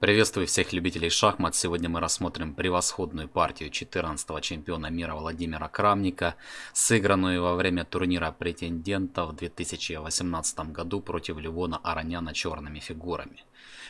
Приветствую всех любителей шахмат. Сегодня мы рассмотрим превосходную партию 14-го чемпиона мира Владимира Крамника, сыгранную во время турнира претендентов в 2018 году против Левона Араняна черными фигурами.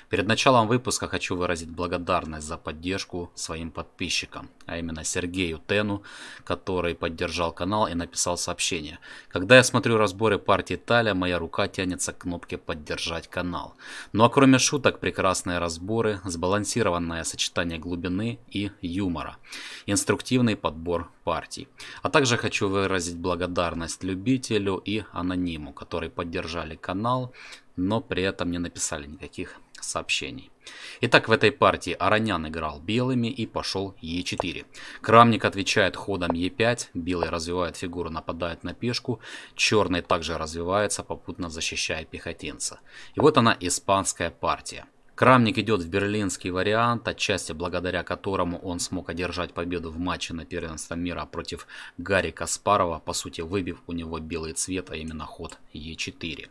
Перед началом выпуска хочу выразить благодарность за поддержку своим подписчикам а именно Сергею Тену, который поддержал канал и написал сообщение. Когда я смотрю разборы партии Таля, моя рука тянется к кнопке «Поддержать канал». Ну а кроме шуток, прекрасные разборы, сбалансированное сочетание глубины и юмора, инструктивный подбор партий. А также хочу выразить благодарность любителю и анониму, которые поддержали канал, но при этом не написали никаких сообщений. Итак, в этой партии Аронян играл белыми и пошел Е4. Крамник отвечает ходом Е5, белый развивает фигуру, нападает на пешку, черный также развивается, попутно защищая пехотинца. И вот она испанская партия. Крамник идет в берлинский вариант, отчасти благодаря которому он смог одержать победу в матче на первенство мира против Гарри Каспарова, по сути выбив у него белый цвет, а именно ход Е4.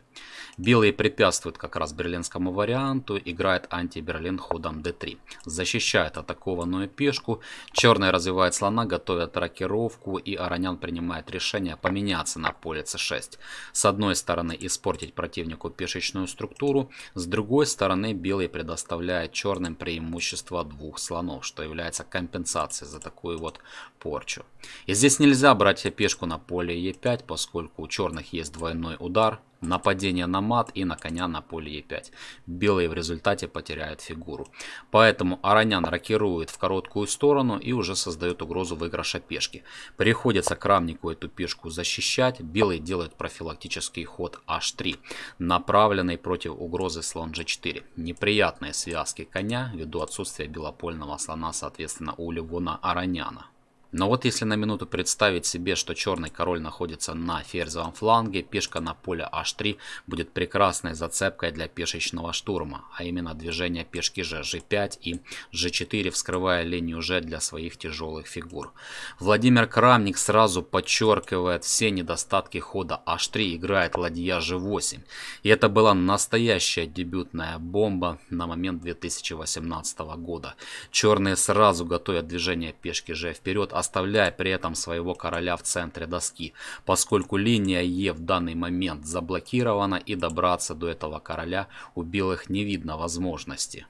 Белые препятствуют как раз берлинскому варианту, играет анти-берлин ходом d3. Защищает атакованную пешку, черный развивает слона, готовят рокировку и Аронян принимает решение поменяться на поле c6. С одной стороны испортить противнику пешечную структуру, с другой стороны белые предоставляет черным преимущество двух слонов, что является компенсацией за такую вот порчу. И здесь нельзя брать пешку на поле Е5, поскольку у черных есть двойной удар – Нападение на мат и на коня на поле e5. Белые в результате потеряют фигуру. Поэтому Аронян рокирует в короткую сторону и уже создает угрозу выигрыша пешки. Приходится Крамнику эту пешку защищать. Белый делает профилактический ход h3, направленный против угрозы слон g4. Неприятные связки коня ввиду отсутствия белопольного слона, соответственно, у Левона Ароняна. Но вот если на минуту представить себе, что черный король находится на ферзевом фланге, пешка на поле h3 будет прекрасной зацепкой для пешечного штурма, а именно движение пешки же g5 и g4, вскрывая линию g для своих тяжелых фигур. Владимир Крамник сразу подчеркивает все недостатки хода h3, играет ладья g8. И это была настоящая дебютная бомба на момент 2018 года. Черные сразу готовят движение пешки g вперед, оставляя при этом своего короля в центре доски, поскольку линия Е в данный момент заблокирована и добраться до этого короля у белых не видно возможности.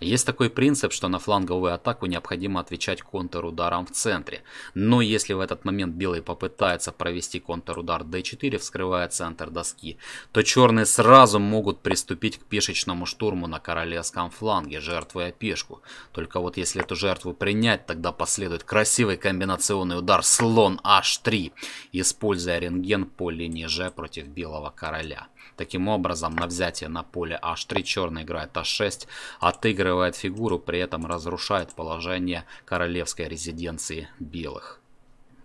Есть такой принцип, что на фланговую атаку необходимо отвечать контрударом в центре. Но если в этот момент белый попытается провести контрудар d4, вскрывая центр доски, то черные сразу могут приступить к пешечному штурму на королевском фланге, жертвуя пешку. Только вот если эту жертву принять, тогда последует красивый комбинационный удар слон h3, используя рентген по линии g против белого короля. Таким образом, на взятие на поле h3 черный играет h6, отыгрывает фигуру, при этом разрушает положение королевской резиденции белых.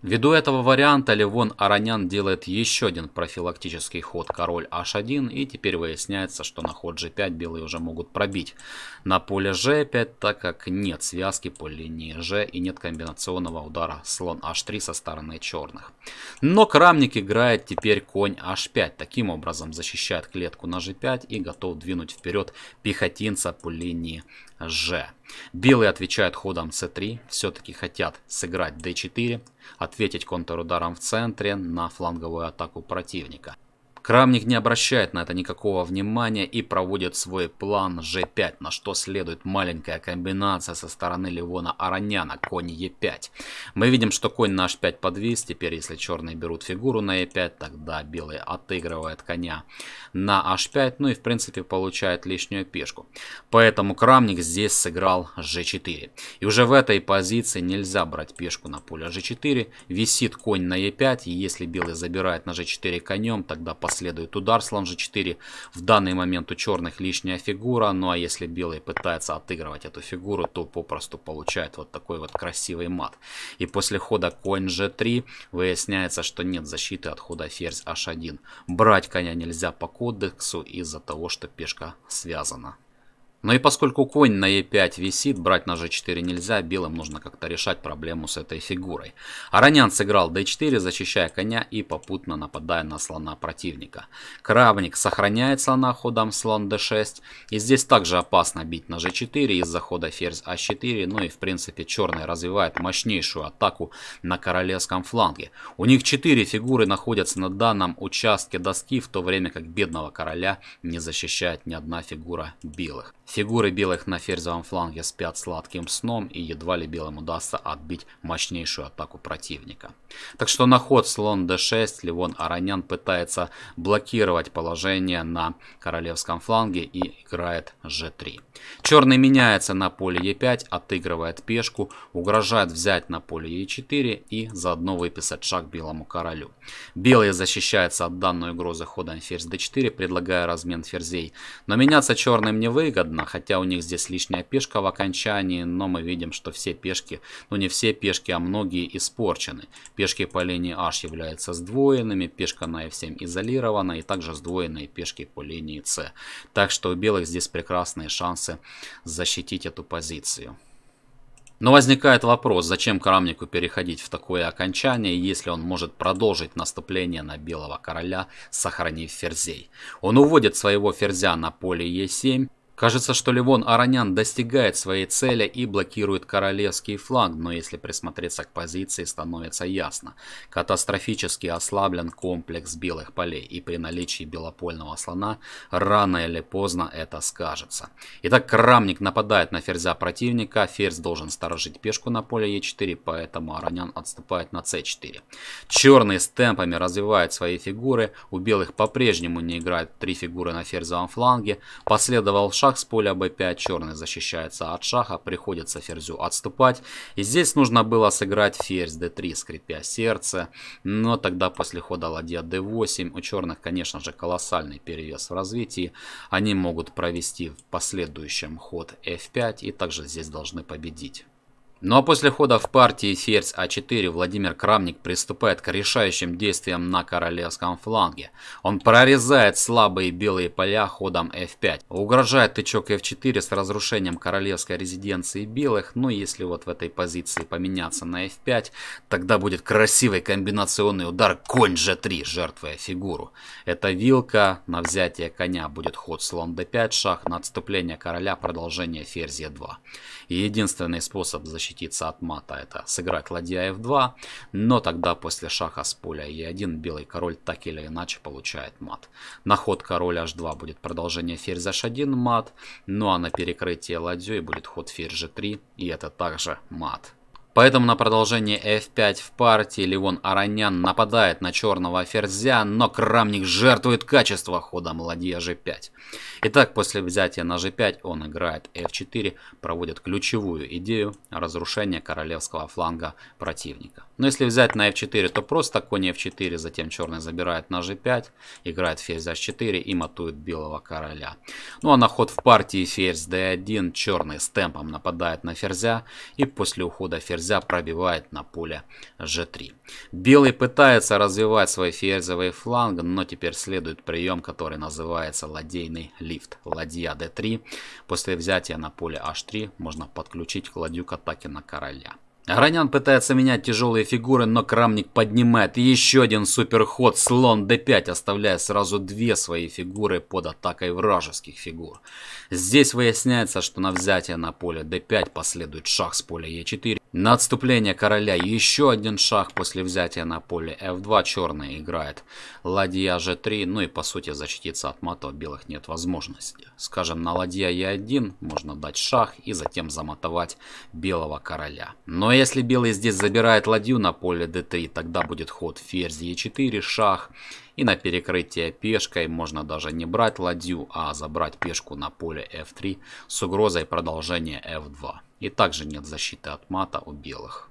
Ввиду этого варианта Левон Аронян делает еще один профилактический ход король h1 и теперь выясняется, что на ход g5 белые уже могут пробить на поле g5, так как нет связки по линии g и нет комбинационного удара слон h3 со стороны черных. Но Крамник играет теперь конь h5, таким образом защищает клетку на g5 и готов двинуть вперед пехотинца по линии g. Белые отвечают ходом c3, все-таки хотят сыграть d4, ответить контрударом в центре на фланговую атаку противника. Крамник не обращает на это никакого внимания и проводит свой план g5, на что следует маленькая комбинация со стороны Ливона Ароняна, конь e5. Мы видим, что конь на h5 подвис, теперь если черные берут фигуру на e5, тогда белый отыгрывает коня на h5, ну и в принципе получает лишнюю пешку. Поэтому Крамник здесь сыграл g4. И уже в этой позиции нельзя брать пешку на поле g4, висит конь на e5, и если белый забирает на g4 конем, тогда по последует удар слон лонжи 4. В данный момент у черных лишняя фигура, ну а если белый пытается отыгрывать эту фигуру, то попросту получает вот такой вот красивый мат. И после хода конь g3 выясняется, что нет защиты от хода ферзь h1. Брать коня нельзя по кодексу из-за того, что пешка связана. Ну и поскольку конь на e5 висит, брать на g4 нельзя, белым нужно как-то решать проблему с этой фигурой. Аронян сыграл d4, защищая коня и попутно нападая на слона противника. Кравник сохраняет слона ходом слон d6. И здесь также опасно бить на g4 из-за хода ферзь a4. А ну и в принципе черный развивает мощнейшую атаку на королевском фланге. У них 4 фигуры находятся на данном участке доски, в то время как бедного короля не защищает ни одна фигура белых. Фигуры белых на ферзевом фланге спят сладким сном и едва ли белым удастся отбить мощнейшую атаку противника. Так что на ход слон d6 Левон аронян пытается блокировать положение на королевском фланге и играет g3. Черный меняется на поле e5, отыгрывает пешку, угрожает взять на поле e4 и заодно выписать шаг белому королю. Белый защищается от данной угрозы ходом ферзь d4, предлагая размен ферзей, но меняться черным невыгодно, хотя у них здесь лишняя пешка в окончании, но мы видим, что все пешки, ну не все пешки, а многие испорчены. Пешки по линии H являются сдвоенными, пешка на F7 изолирована и также сдвоенные пешки по линии C. Так что у белых здесь прекрасные шансы защитить эту позицию. Но возникает вопрос, зачем крамнику переходить в такое окончание, если он может продолжить наступление на белого короля, сохранив ферзей. Он уводит своего ферзя на поле Е7, Кажется, что Левон Аронян достигает своей цели и блокирует королевский фланг, но если присмотреться к позиции, становится ясно. Катастрофически ослаблен комплекс белых полей, и при наличии белопольного слона рано или поздно это скажется. Итак, Крамник нападает на ферзя противника, ферзь должен сторожить пешку на поле Е4, поэтому Аронян отступает на c 4 Черные с темпами развивают свои фигуры, у белых по-прежнему не играют три фигуры на ферзевом фланге, последовал шаг шах с поля b5, черный защищается от шаха, приходится ферзю отступать. И здесь нужно было сыграть ферзь d3, скрипя сердце. Но тогда после хода ладья d8 у черных, конечно же, колоссальный перевес в развитии. Они могут провести в последующем ход f5 и также здесь должны победить. Но ну а после хода в партии ферзь А4 Владимир Крамник приступает к решающим действиям на королевском фланге. Он прорезает слабые белые поля ходом F5. Угрожает тычок F4 с разрушением королевской резиденции белых, но ну, если вот в этой позиции поменяться на F5, тогда будет красивый комбинационный удар конь G3, жертвуя фигуру. Это вилка, на взятие коня будет ход слон D5, шах на отступление короля, продолжение ферзь E2. И Единственный способ защитить защититься от мата, это сыграть ладья f2, но тогда после шаха с поля e1 белый король так или иначе получает мат. На ход король h2 будет продолжение ферзь h1 мат, ну а на перекрытие ладьей будет ход ферзь g3, и это также мат. Поэтому на продолжение f5 в партии Левон Аронян нападает на черного ферзя, но крамник жертвует качество хода ладья g5. Итак, после взятия на g5 он играет f4, проводит ключевую идею разрушения королевского фланга противника. Но если взять на f4, то просто конь f4, затем черный забирает на g5, играет ферзь h4 и матует белого короля. Ну а на ход в партии ферзь d1 черный с темпом нападает на ферзя и после ухода ферзя нельзя пробивает на поле g3. Белый пытается развивать свой ферзевый фланг, но теперь следует прием, который называется ладейный лифт. Ладья d3. После взятия на поле h3 можно подключить ладью к атаке на короля. Гранян пытается менять тяжелые фигуры, но Крамник поднимает еще один суперход слон d5, оставляя сразу две свои фигуры под атакой вражеских фигур. Здесь выясняется, что на взятие на поле d5 последует шах с поля e4. На отступление короля еще один шаг после взятия на поле. f2 черная играет. Ладья g3, ну и по сути защититься от матов белых нет возможности. Скажем, на ладья e1 можно дать шах и затем заматовать белого короля. Но если белый здесь забирает ладью на поле d3, тогда будет ход ферзь e4, шах. И на перекрытие пешкой можно даже не брать ладью, а забрать пешку на поле f3 с угрозой продолжения f2. И также нет защиты от мата у белых.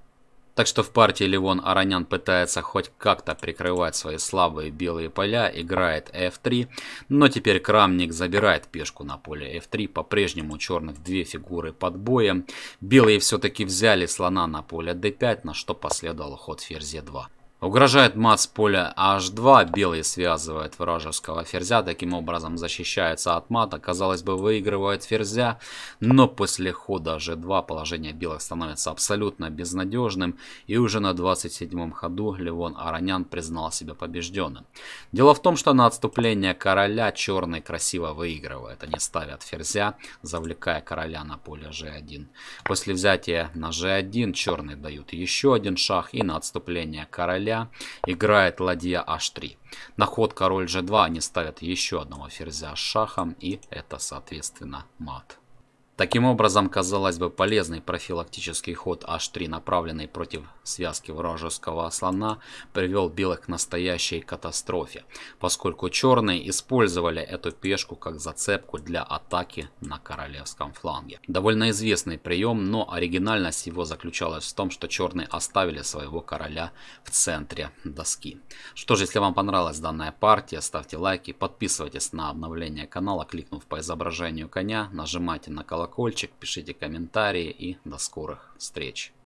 Так что в партии Ливон Аронян пытается хоть как-то прикрывать свои слабые белые поля, играет f3, но теперь Крамник забирает пешку на поле f3, по-прежнему у черных две фигуры под боем. Белые все-таки взяли слона на поле d5, на что последовал ход ферзь e2. Угрожает мат с поля H2, белый связывает вражеского ферзя, таким образом защищается от мата, казалось бы выигрывает ферзя, но после хода G2 положение белых становится абсолютно безнадежным и уже на 27 ходу Левон Аронян признал себя побежденным. Дело в том, что на отступление короля черный красиво выигрывает, они ставят ферзя, завлекая короля на поле G1. После взятия на G1 черные дают еще один шах и на отступление короля короля играет ладья h3. На ход король g2 они ставят еще одного ферзя с шахом, и это, соответственно, мат. Таким образом, казалось бы, полезный профилактический ход H3, направленный против связки вражеского слона, привел белых к настоящей катастрофе, поскольку черные использовали эту пешку как зацепку для атаки на королевском фланге. Довольно известный прием, но оригинальность его заключалась в том, что черные оставили своего короля в центре доски. Что же, если вам понравилась данная партия, ставьте лайки, подписывайтесь на обновление канала, кликнув по изображению коня, нажимайте на колокольчик колокольчик, пишите комментарии и до скорых встреч.